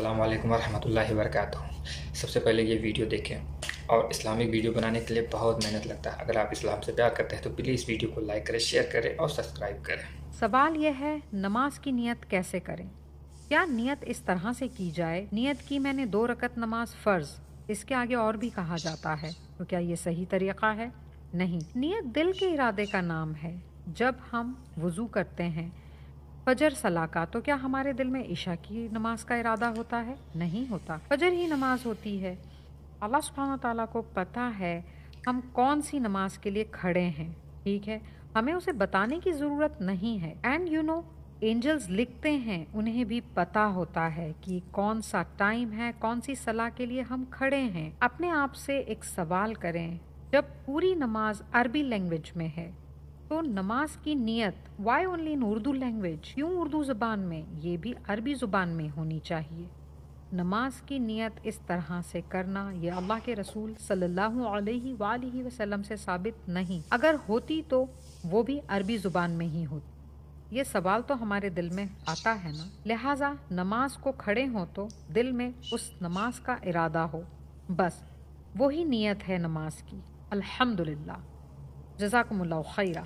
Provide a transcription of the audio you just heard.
अल्लाम वरहमल वर्क सबसे पहले ये वीडियो देखें और इस्लामिक वीडियो बनाने के लिए बहुत मेहनत लगता है अगर आप इस्लाम से प्यार करते हैं तो प्लीज़ वीडियो को लाइक करें शेयर करें और सब्सक्राइब करें सवाल यह है नमाज की नियत कैसे करें क्या नियत इस तरह से की जाए नियत की मैंने दो रकत नमाज फ़र्ज़ इसके आगे और भी कहा जाता है तो क्या ये सही तरीक़ा है नहीं नियत दिल के इरादे का नाम है जब हम वज़ू करते हैं फजर सलाह का तो क्या हमारे दिल में ईशा की नमाज का इरादा होता है नहीं होता फजर ही नमाज होती है अल्लाह सुबहाना ताला को पता है हम कौन सी नमाज के लिए खड़े हैं ठीक है हमें उसे बताने की ज़रूरत नहीं है एंड यू नो एंजल्स लिखते हैं उन्हें भी पता होता है कि कौन सा टाइम है कौन सी सलाह के लिए हम खड़े हैं अपने आप से एक सवाल करें जब पूरी नमाज अरबी लैंग्वेज में है तो नमाज की नीयत why only in Urdu language क्यों उर्दू ज़ुबान में ये भी अरबी ज़ुबान में होनी चाहिए नमाज की नीयत इस तरह से करना ये अल्लाह के रसूल सल्लल्लाहु अलैहि वालैहि वसल्लम से साबित नहीं अगर होती तो वो भी अरबी ज़ुबान में ही होती ये सवाल तो हमारे दिल में आता है ना लिहाजा नमाज को खड़े हों तो दिल में उस नमाज का इरादा हो बस वही नीयत है नमाज की अल्हम्दुलिल्लाह जजाकमुल्ला खैरा